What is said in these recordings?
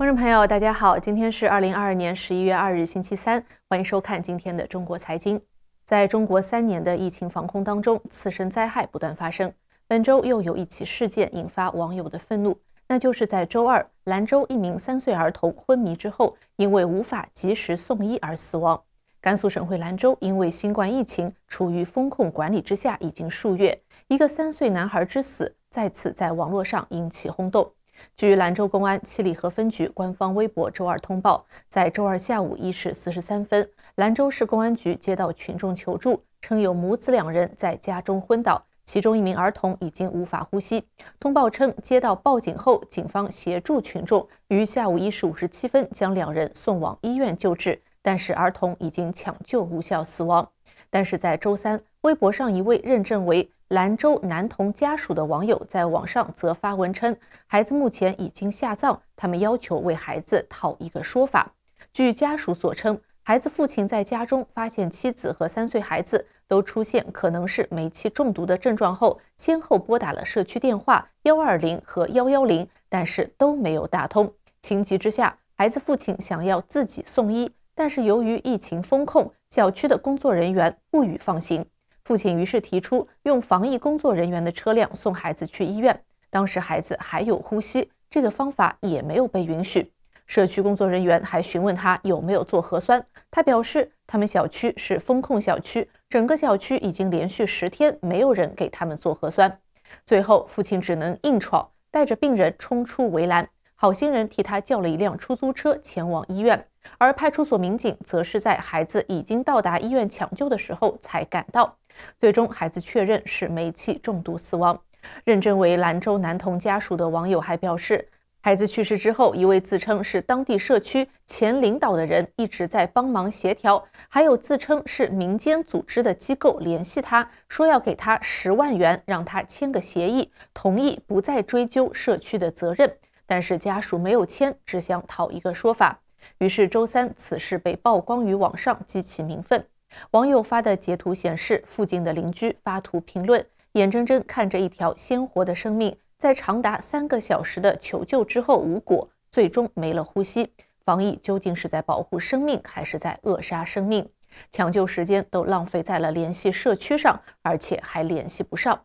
观众朋友，大家好，今天是二零二二年十一月二日，星期三，欢迎收看今天的中国财经。在中国三年的疫情防控当中，次生灾害不断发生。本周又有一起事件引发网友的愤怒，那就是在周二，兰州一名三岁儿童昏迷之后，因为无法及时送医而死亡。甘肃省会兰州因为新冠疫情处于风控管理之下已经数月，一个三岁男孩之死再次在网络上引起轰动。据兰州公安七里河分局官方微博周二通报，在周二下午一时四十三分，兰州市公安局接到群众求助，称有母子两人在家中昏倒，其中一名儿童已经无法呼吸。通报称，接到报警后，警方协助群众于下午一时五十七分将两人送往医院救治，但是儿童已经抢救无效死亡。但是在周三，微博上一位认证为。兰州男童家属的网友在网上则发文称，孩子目前已经下葬，他们要求为孩子讨一个说法。据家属所称，孩子父亲在家中发现妻子和三岁孩子都出现可能是煤气中毒的症状后，先后拨打了社区电话幺二零和幺幺零，但是都没有打通。情急之下，孩子父亲想要自己送医，但是由于疫情封控，小区的工作人员不予放行。父亲于是提出用防疫工作人员的车辆送孩子去医院，当时孩子还有呼吸，这个方法也没有被允许。社区工作人员还询问他有没有做核酸，他表示他们小区是封控小区，整个小区已经连续十天没有人给他们做核酸。最后，父亲只能硬闯，带着病人冲出围栏，好心人替他叫了一辆出租车前往医院，而派出所民警则是在孩子已经到达医院抢救的时候才赶到。最终，孩子确认是煤气中毒死亡。认证为兰州男童家属的网友还表示，孩子去世之后，一位自称是当地社区前领导的人一直在帮忙协调，还有自称是民间组织的机构联系他，说要给他十万元，让他签个协议，同意不再追究社区的责任。但是家属没有签，只想讨一个说法。于是周三，此事被曝光于网上，激起民愤。网友发的截图显示，附近的邻居发图评论，眼睁睁看着一条鲜活的生命，在长达三个小时的求救之后无果，最终没了呼吸。防疫究竟是在保护生命，还是在扼杀生命？抢救时间都浪费在了联系社区上，而且还联系不上。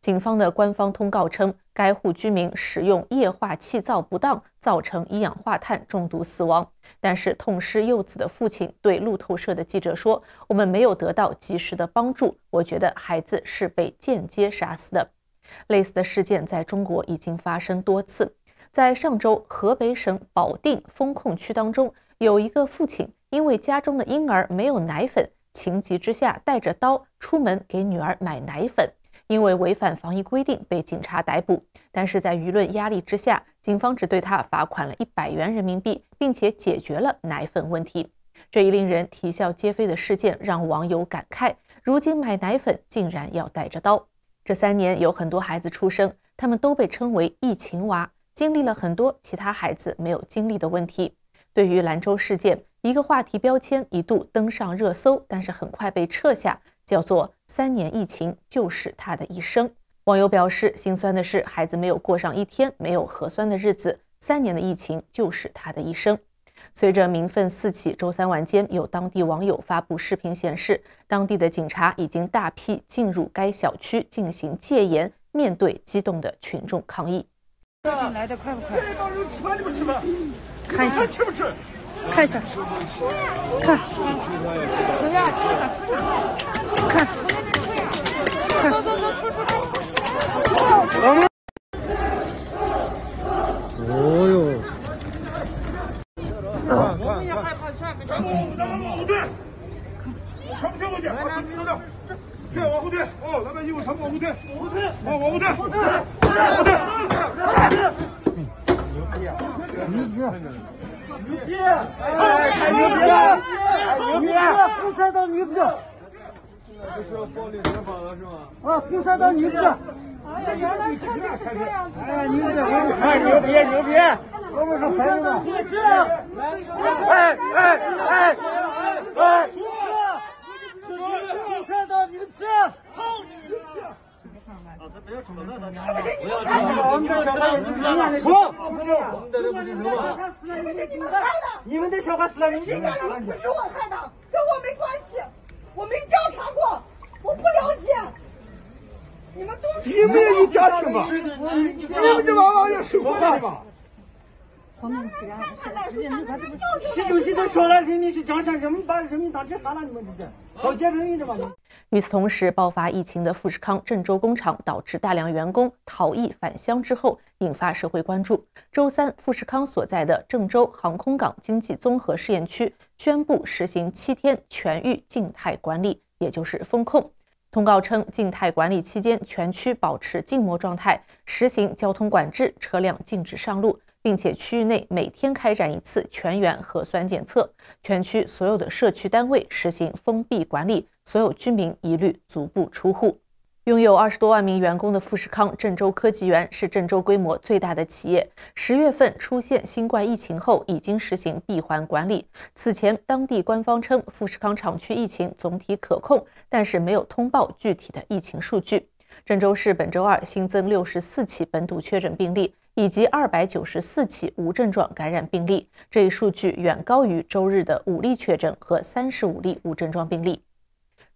警方的官方通告称。该户居民使用液化气灶不当，造成一氧化碳中毒死亡。但是，痛失幼子的父亲对路透社的记者说：“我们没有得到及时的帮助，我觉得孩子是被间接杀死的。”类似的事件在中国已经发生多次。在上周，河北省保定封控区当中，有一个父亲因为家中的婴儿没有奶粉，情急之下带着刀出门给女儿买奶粉。因为违反防疫规定被警察逮捕，但是在舆论压力之下，警方只对他罚款了一百元人民币，并且解决了奶粉问题。这一令人啼笑皆非的事件让网友感慨：如今买奶粉竟然要带着刀。这三年有很多孩子出生，他们都被称为“疫情娃”，经历了很多其他孩子没有经历的问题。对于兰州事件，一个话题标签一度登上热搜，但是很快被撤下。叫做三年疫情就是他的一生。网友表示，心酸的是，孩子没有过上一天没有核酸的日子。三年的疫情就是他的一生。随着民愤四起，周三晚间，有当地网友发布视频显示，当地的警察已经大批进入该小区进行戒严，面对激动的群众抗议。来得快不快？看一下，看一下，看。看！看！走走走，出出出！哦哟！我们也害怕，全给往后退！往后退！兄弟退往后退！哦，老百姓，我全部往后退！往后退！往后退！往后退！牛逼啊！牛逼！牛逼！哎牛逼！牛逼！牛逼！红彩到这是暴力执法了是吗？啊，第三档女子。哎呀，子。哎女子，哎，牛逼牛逼。哥们是裁判们。哎来，来，来，来，来，来，来，来。说，说，三档女子。好，说。啊，他没有出声了，不要出声了。我们代表五十人说。出，出。我们代表五十人是你们害的，你们的小孩死了，你们手里了。不是我害的。我没调查过，我不了解。你们都是你们也有家庭吧？你们这娃娃要生活吧？那那那太惨了！上面的教育，习主席都说了，人民是江山，人民把人民当成啥了？你们理解？好，接人民你的吧。与此同时，爆发疫情的富士康郑州工厂导致大量员工逃逸返乡之后，引发社会关注。周三，富士康所在的郑州航空港经济综合试验区。宣布实行七天全域静态管理，也就是封控。通告称，静态管理期间，全区保持静默状态，实行交通管制，车辆禁止上路，并且区域内每天开展一次全员核酸检测。全区所有的社区单位实行封闭管理，所有居民一律足不出户。拥有二十多万名员工的富士康郑州科技园是郑州规模最大的企业。十月份出现新冠疫情后，已经实行闭环管理。此前，当地官方称富士康厂区疫情总体可控，但是没有通报具体的疫情数据。郑州市本周二新增六十四起本土确诊病例，以及二百九十四起无症状感染病例。这一数据远高于周日的五例确诊和三十五例无症状病例。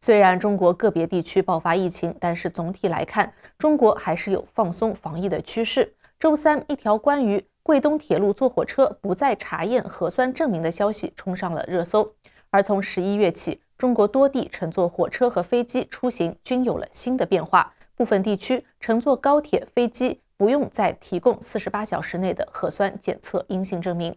虽然中国个别地区爆发疫情，但是总体来看，中国还是有放松防疫的趋势。周三，一条关于桂东铁路坐火车不再查验核酸证明的消息冲上了热搜。而从十一月起，中国多地乘坐火车和飞机出行均有了新的变化，部分地区乘坐高铁、飞机不用再提供四十八小时内的核酸检测阴性证明。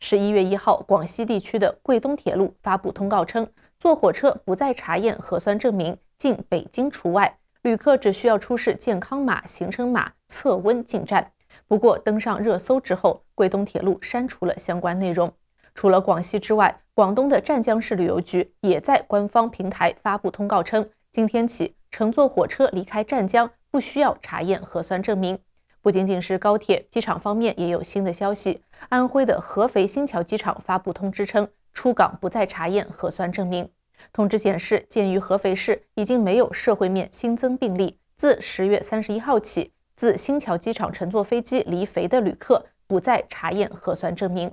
十一月一号，广西地区的桂东铁路发布通告称。坐火车不再查验核酸证明，进北京除外，旅客只需要出示健康码、行程码、测温进站。不过登上热搜之后，桂东铁路删除了相关内容。除了广西之外，广东的湛江市旅游局也在官方平台发布通告称，今天起乘坐火车离开湛江不需要查验核酸证明。不仅仅是高铁，机场方面也有新的消息。安徽的合肥新桥机场发布通知称，出港不再查验核酸证明。通知显示，鉴于合肥市已经没有社会面新增病例，自十月三十一号起，自新桥机场乘坐飞机离肥的旅客不再查验核酸证明。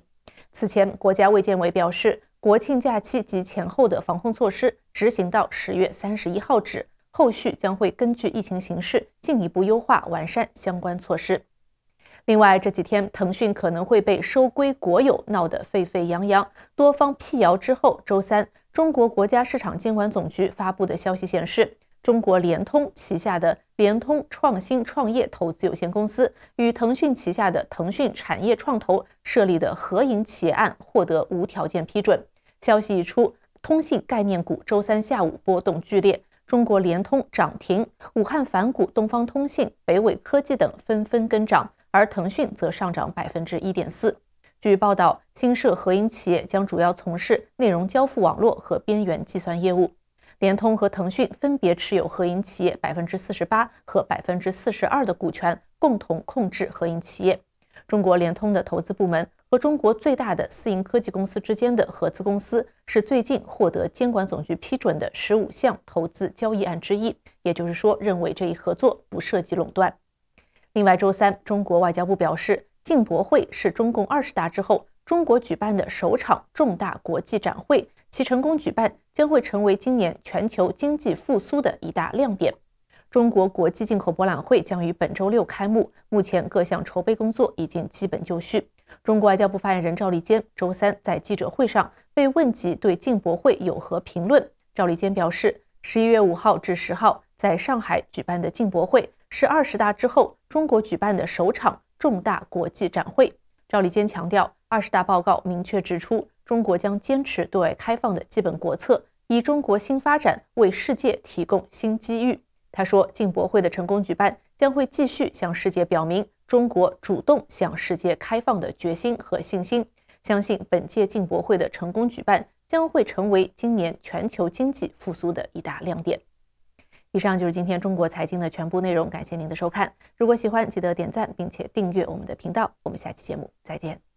此前，国家卫健委表示，国庆假期及前后的防控措施执行到十月三十一号止，后续将会根据疫情形势进一步优化完善相关措施。另外，这几天腾讯可能会被收归国有闹得沸沸扬扬，多方辟谣之后，周三。中国国家市场监管总局发布的消息显示，中国联通旗下的联通创新创业投资有限公司与腾讯旗下的腾讯产业创投设立的合营企业案获得无条件批准。消息一出，通信概念股周三下午波动剧烈，中国联通涨停，武汉凡谷、东方通信、北纬科技等纷纷跟涨，而腾讯则上涨百分之一点四。据报道，新设合营企业将主要从事内容交付网络和边缘计算业务。联通和腾讯分别持有合营企业百分之四十八和百分之四十二的股权，共同控制合营企业。中国联通的投资部门和中国最大的私营科技公司之间的合资公司是最近获得监管总局批准的十五项投资交易案之一，也就是说，认为这一合作不涉及垄断。另外，周三，中国外交部表示。进博会是中共二十大之后中国举办的首场重大国际展会，其成功举办将会成为今年全球经济复苏的一大亮点。中国国际进口博览会将于本周六开幕，目前各项筹备工作已经基本就绪。中国外交部发言人赵立坚周三在记者会上被问及对进博会有何评论，赵立坚表示，十一月五号至十号在上海举办的进博会是二十大之后中国举办的首场。重大国际展会，赵立坚强调，二十大报告明确指出，中国将坚持对外开放的基本国策，以中国新发展为世界提供新机遇。他说，进博会的成功举办，将会继续向世界表明中国主动向世界开放的决心和信心。相信本届进博会的成功举办，将会成为今年全球经济复苏的一大亮点。以上就是今天中国财经的全部内容，感谢您的收看。如果喜欢，记得点赞并且订阅我们的频道。我们下期节目再见。